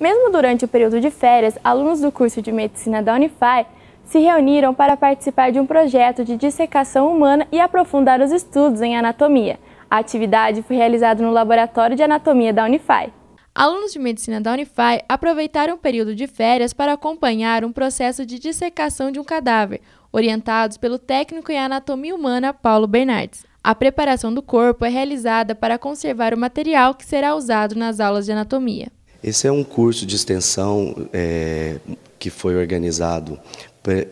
Mesmo durante o período de férias, alunos do curso de medicina da Unify se reuniram para participar de um projeto de dissecação humana e aprofundar os estudos em anatomia. A atividade foi realizada no Laboratório de Anatomia da Unify. Alunos de medicina da Unify aproveitaram o período de férias para acompanhar um processo de dissecação de um cadáver, orientados pelo técnico em anatomia humana Paulo Bernardes. A preparação do corpo é realizada para conservar o material que será usado nas aulas de anatomia. Esse é um curso de extensão é, que foi organizado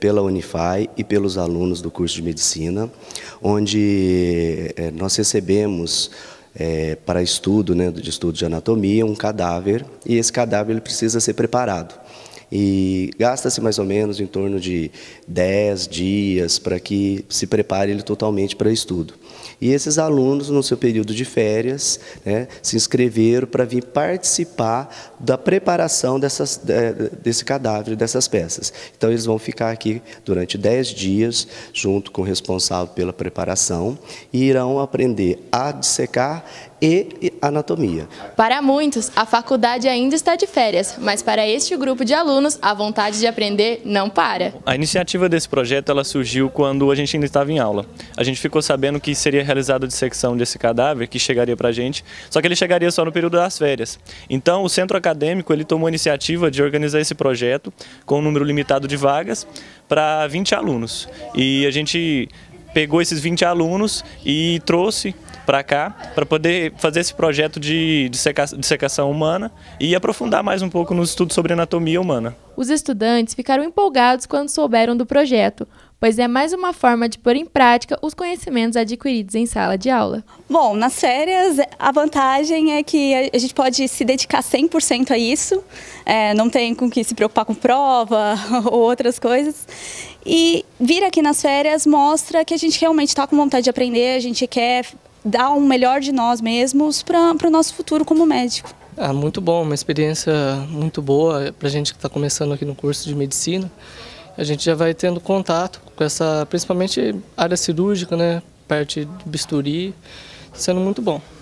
pela Unify e pelos alunos do curso de medicina, onde é, nós recebemos é, para estudo, né, de estudo de anatomia, um cadáver, e esse cadáver ele precisa ser preparado. E gasta-se mais ou menos em torno de 10 dias para que se prepare ele totalmente para estudo. E esses alunos, no seu período de férias, né, se inscreveram para vir participar da preparação dessas, desse cadáver, dessas peças. Então, eles vão ficar aqui durante 10 dias, junto com o responsável pela preparação, e irão aprender a dissecar e anatomia. Para muitos, a faculdade ainda está de férias, mas para este grupo de alunos, a vontade de aprender não para. A iniciativa desse projeto ela surgiu quando a gente ainda estava em aula. A gente ficou sabendo que seria realizado a dissecção desse cadáver, que chegaria para a gente, só que ele chegaria só no período das férias. Então, o centro acadêmico ele tomou a iniciativa de organizar esse projeto com um número limitado de vagas para 20 alunos. E a gente pegou esses 20 alunos e trouxe para cá, para poder fazer esse projeto de dissecação, humana e aprofundar mais um pouco nos estudos sobre anatomia humana. Os estudantes ficaram empolgados quando souberam do projeto, pois é mais uma forma de pôr em prática os conhecimentos adquiridos em sala de aula. Bom, nas férias a vantagem é que a gente pode se dedicar 100% a isso, é, não tem com que se preocupar com prova ou outras coisas. E vir aqui nas férias mostra que a gente realmente está com vontade de aprender, a gente quer dar o melhor de nós mesmos para o nosso futuro como médico. é muito bom, uma experiência muito boa para a gente que está começando aqui no curso de medicina. A gente já vai tendo contato com essa, principalmente área cirúrgica, né? Parte de bisturi, sendo muito bom.